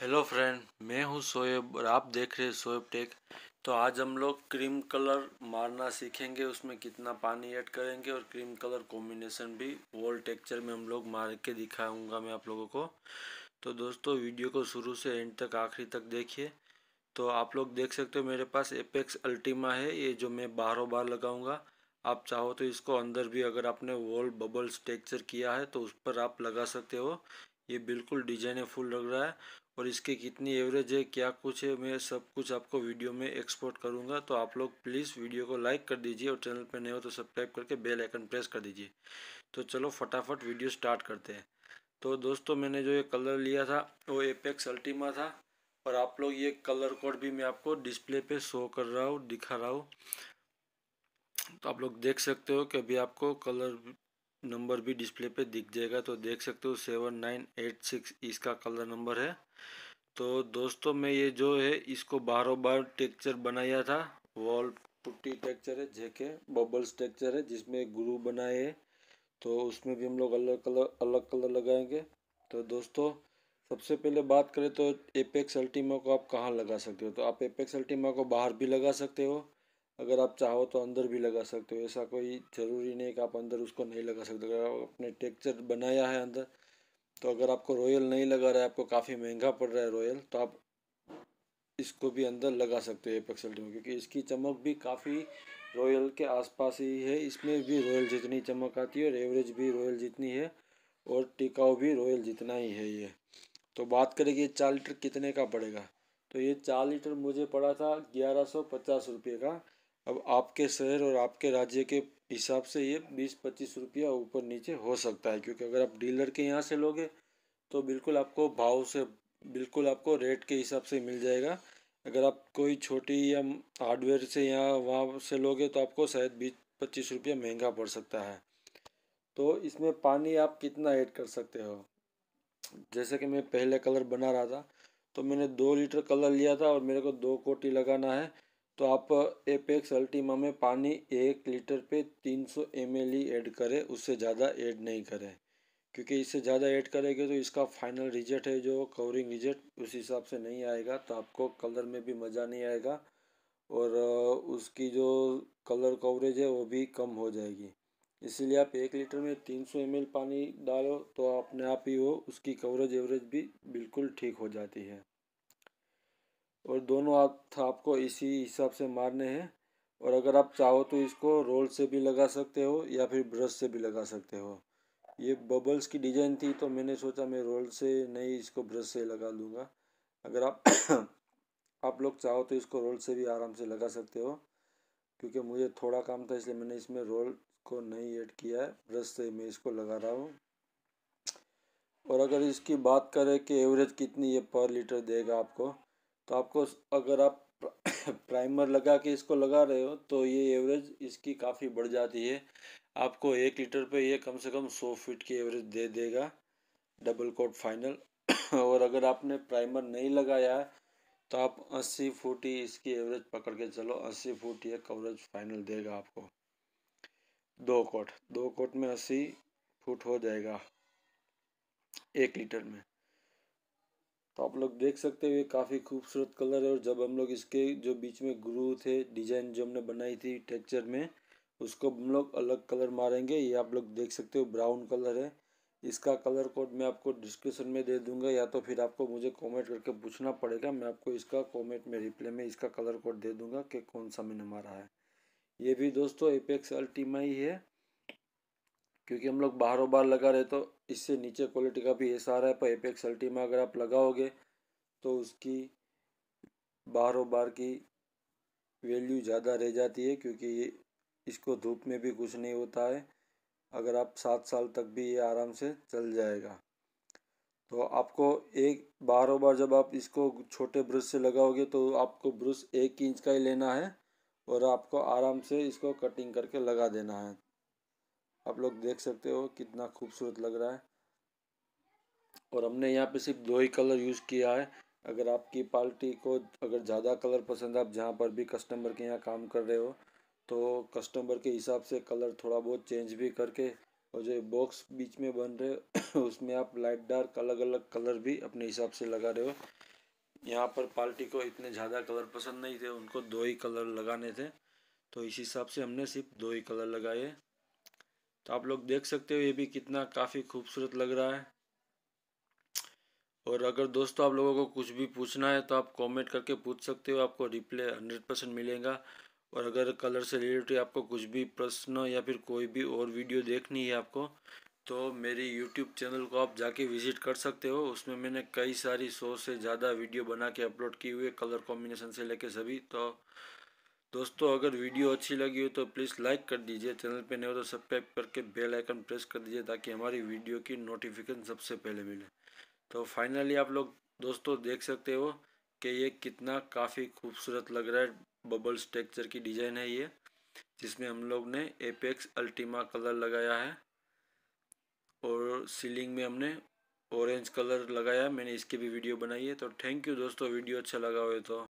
hello friend मैं हूँ सोएब और आप देख रहे हैं सोएब टेक तो आज हम लोग क्रीम कलर मारना सीखेंगे उसमें कितना पानी ऐड करेंगे और क्रीम कलर कॉम्बिनेशन भी वॉल टेक्चर में हम लोग मार के दिखाऊंगा मैं आप लोगों को तो दोस्तों वीडियो को शुरू से एंड तक आखिरी तक देखिए तो आप लोग देख सकते हो मेरे पास एपेक्स अल्टीमा है ये जो मैं बारों बार लगाऊँगा आप चाहो तो इसको अंदर भी अगर आपने वॉल बबल्स टेक्चर किया है तो उस पर आप लगा सकते हो ये बिल्कुल फुल लग रहा है और इसके कितनी एवरेज है क्या कुछ है मैं सब कुछ आपको वीडियो में एक्सपोर्ट करूँगा तो आप लोग प्लीज़ वीडियो को लाइक कर दीजिए और चैनल पर नए हो तो सब्सक्राइब करके बेल आइकन प्रेस कर दीजिए तो चलो फटाफट वीडियो स्टार्ट करते हैं तो दोस्तों मैंने जो ये कलर लिया था वो एपेक्स अल्टीमा था और आप लोग ये कलर कोड भी मैं आपको डिस्प्ले पर शो कर रहा हूँ दिखा रहा हूँ तो आप लोग देख सकते हो कि अभी आपको कलर नंबर भी डिस्प्ले पे दिख जाएगा तो देख सकते हो सेवन नाइन एट सिक्स इसका कलर नंबर है तो दोस्तों मैं ये जो है इसको बारो बार टेक्चर बनाया था वॉल पुट्टी टेक्चर है जेके बबल्स टेक्चर है जिसमें ग्रू बनाए है तो उसमें भी हम लोग अलग कलर अलग कलर लगाएंगे तो दोस्तों सबसे पहले बात करें तो एपेक्स अल्टीमा को आप कहाँ लगा सकते हो तो आप एपेक्स अल्टीमा को बाहर भी लगा सकते हो अगर आप चाहो तो अंदर भी लगा सकते हो ऐसा कोई ज़रूरी नहीं कि आप अंदर उसको नहीं लगा सकते अगर आपने टेक्चर बनाया है अंदर तो अगर आपको रॉयल नहीं लगा रहा है आपको काफ़ी महंगा पड़ रहा है रॉयल तो आप इसको भी अंदर लगा सकते हो एपेक्स अल्टीमेट क्योंकि इसकी चमक भी काफ़ी रॉयल के आसपास ही है इसमें भी रॉयल जितनी चमक आती है और एवरेज भी रॉयल जितनी है और टिकाऊ भी रॉयल जितना ही है ये तो बात करेंगे चार लीटर कितने का पड़ेगा तो ये चार लीटर मुझे पड़ा था ग्यारह सौ पचास रुपये का अब आपके शहर और आपके राज्य के हिसाब से ये बीस पच्चीस रुपया ऊपर नीचे हो सकता है क्योंकि अगर आप डीलर के यहाँ से लोगे तो बिल्कुल आपको भाव से बिल्कुल आपको रेट के हिसाब से मिल जाएगा अगर आप कोई छोटी या हार्डवेयर से यहाँ वहाँ से लोगे तो आपको शायद बीस पच्चीस रुपया महंगा पड़ सकता है तो इसमें पानी आप कितना ऐड कर सकते हो जैसे कि मैं पहले कलर बना रहा था तो मैंने दो लीटर कलर लिया था और मेरे को दो कोटी लगाना है तो आप एपेक्स अल्टीमा में पानी एक लीटर पे 300 सौ ही ऐड e करें उससे ज़्यादा ऐड नहीं करें क्योंकि इससे ज़्यादा ऐड करेंगे तो इसका फाइनल रिजल्ट है जो कवरिंग रिजल्ट उस हिसाब से नहीं आएगा तो आपको कलर में भी मज़ा नहीं आएगा और उसकी जो कलर कवरेज है वो भी कम हो जाएगी इसीलिए आप एक लीटर में तीन सौ एम पानी डालो तो अपने आप ही वो उसकी कवरेज एवरेज भी बिल्कुल ठीक हो जाती है और दोनों आप आपको इसी हिसाब से मारने हैं और अगर आप चाहो तो इसको रोल से भी लगा सकते हो या फिर ब्रश से भी लगा सकते हो ये बबल्स की डिज़ाइन थी तो मैंने सोचा मैं रोल से नहीं इसको ब्रश से लगा दूँगा अगर आप आप लोग चाहो तो इसको रोल से भी आराम से लगा सकते हो क्योंकि मुझे थोड़ा काम था इसलिए मैंने इसमें रोल को नहीं ऐड किया है ब्रश से मैं इसको लगा रहा हूँ और अगर इसकी बात करें कि एवरेज कितनी ये पर लीटर देगा आपको तो आपको अगर आप प्राइमर लगा के इसको लगा रहे हो तो ये एवरेज इसकी काफ़ी बढ़ जाती है आपको एक लीटर पे ये कम से कम सौ फीट की एवरेज दे देगा डबल कोट फाइनल और अगर आपने प्राइमर नहीं लगाया है तो आप अस्सी फुट ही इसकी एवरेज पकड़ के चलो अस्सी फुट ये कवरेज फाइनल देगा आपको दो कोट दो कोट में अस्सी फुट हो जाएगा एक लीटर में तो आप लोग देख सकते हो ये काफ़ी खूबसूरत कलर है और जब हम लोग इसके जो बीच में ग्रू थे डिजाइन जो हमने बनाई थी टेक्चर में उसको हम लोग अलग कलर मारेंगे ये आप लोग देख सकते हो ब्राउन कलर है इसका कलर कोड मैं आपको डिस्क्रिप्शन में दे दूंगा या तो फिर आपको मुझे कमेंट करके पूछना पड़ेगा मैं आपको इसका कमेंट में रिप्लाई में इसका कलर कोड दे दूंगा कि कौन सा मैंने मारा है ये भी दोस्तों एपेक्स अल्टीमा ही है क्योंकि हम लोग बाहरों बार लगा रहे तो इससे नीचे क्वालिटी का भी ऐसा आ रहा है पर एपेक्स अल्टीमा अगर आप लगाओगे तो उसकी बाहरों बार की वैल्यू ज़्यादा रह जाती है क्योंकि ये इसको धूप में भी कुछ नहीं होता है अगर आप सात साल तक भी ये आराम से चल जाएगा तो आपको एक बारह बार जब आप इसको छोटे ब्रश से लगाओगे तो आपको ब्रश एक इंच का ही लेना है और आपको आराम से इसको कटिंग करके लगा देना है आप लोग देख सकते हो कितना खूबसूरत लग रहा है और हमने यहाँ पे सिर्फ दो ही कलर यूज़ किया है अगर आपकी पार्टी को अगर ज़्यादा कलर पसंद है आप जहाँ पर भी कस्टमर के यहाँ काम कर रहे हो तो कस्टमर के हिसाब से कलर थोड़ा बहुत चेंज भी करके और जो बॉक्स बीच में बन रहे उसमें आप लाइट डार्क अलग अलग कलर भी अपने हिसाब से लगा रहे हो यहाँ पर पार्टी को इतने ज़्यादा कलर पसंद नहीं थे उनको दो ही कलर लगाने थे तो इस हिसाब से हमने सिर्फ दो ही कलर लगाए तो आप लोग देख सकते हो ये भी कितना काफ़ी खूबसूरत लग रहा है और अगर दोस्तों आप लोगों को कुछ भी पूछना है तो आप कमेंट करके पूछ सकते हो आपको रिप्लाई हंड्रेड परसेंट मिलेगा और अगर कलर से रिलेटेड आपको कुछ भी प्रश्न या फिर कोई भी और वीडियो देखनी है आपको तो मेरी यूट्यूब चैनल को आप जाके विज़िट कर सकते हो उसमें मैंने कई सारी सौ से ज़्यादा वीडियो बना के अपलोड की हुई है कलर कॉम्बिनेशन से लेके सभी तो दोस्तों अगर वीडियो अच्छी लगी हो तो प्लीज़ लाइक कर दीजिए चैनल पे नहीं हो तो सब्सक्राइब करके बेल आइकन प्रेस कर दीजिए ताकि हमारी वीडियो की नोटिफिकेशन सबसे पहले मिले तो फाइनली आप लोग दोस्तों देख सकते हो कि ये कितना काफ़ी खूबसूरत लग रहा है बबल स्ट्रक्चर की डिज़ाइन है ये जिसमें हम लोग ने एपेक्स अल्टीमा कलर लगाया है और सीलिंग में हमने ऑरेंज कलर लगाया मैंने इसकी भी वीडियो बनाई है तो थैंक यू दोस्तों वीडियो अच्छा लगा हुए तो